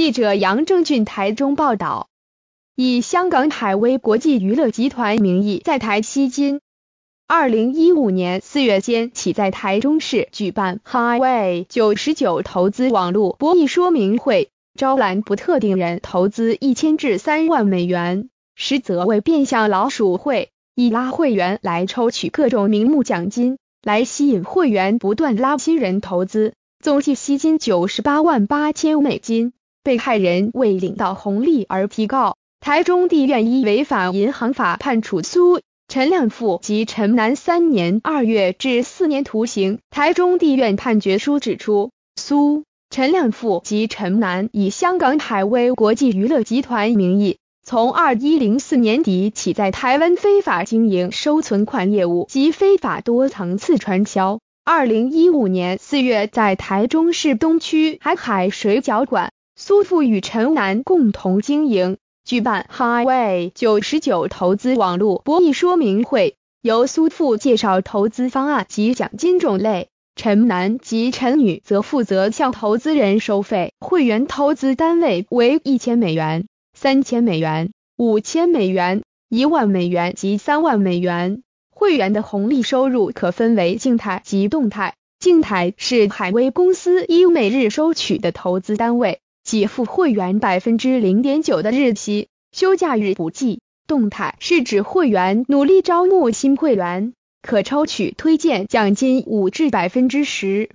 记者杨正俊台中报道，以香港海威国际娱乐集团名义在台吸金。二零一五年四月间起，在台中市举办 Highway 九十九投资网络博弈说明会，招揽不特定人投资一千至三万美元，实则为变相老鼠会，以拉会员来抽取各种名目奖金，来吸引会员不断拉新人投资，总计吸金九十八万八千美金。被害人为领到红利而提告台中地院，依违反银行法判处苏陈亮富及陈南三年二月至四年徒刑。台中地院判决书指出，苏陈亮富及陈南以香港海威国际娱乐集团名义，从二一零四年底起在台湾非法经营收存款业务及非法多层次传销。二零一五年四月，在台中市东区海海水饺馆。苏富与陈楠共同经营，举办 Highway 九十九投资网络博弈说明会，由苏富介绍投资方案及奖金种类，陈楠及陈女则负责向投资人收费。会员投资单位为一千美元、三千美元、五千美元、一万美元及三万美元。会员的红利收入可分为静态及动态，静态是海威公司以每日收取的投资单位。给付会员百分之零点九的日期，休假日不计。动态是指会员努力招募新会员，可抽取推荐奖金五至百分之十。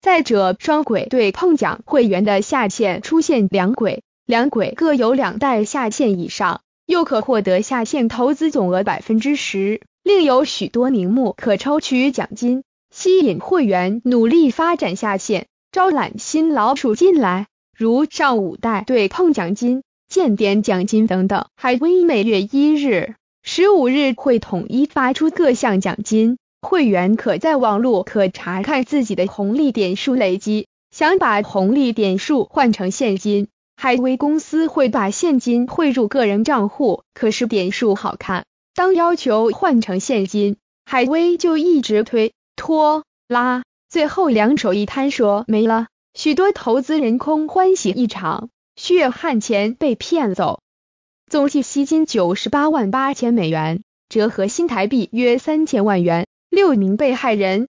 再者，双轨对碰奖会员的下限出现两轨，两轨各有两代下线以上，又可获得下线投资总额百分之十。另有许多名目可抽取奖金，吸引会员努力发展下线，招揽新老鼠进来。如上五代对碰奖金、见点奖金等等，海威每月一日、十五日会统一发出各项奖金，会员可在网络可查看自己的红利点数累积。想把红利点数换成现金，海威公司会把现金汇入个人账户。可是点数好看，当要求换成现金，海威就一直推拖拉，最后两手一摊说没了。许多投资人空欢喜一场，血汗钱被骗走，总计吸金九十八万八千美元，折合新台币约三千万元，六名被害人。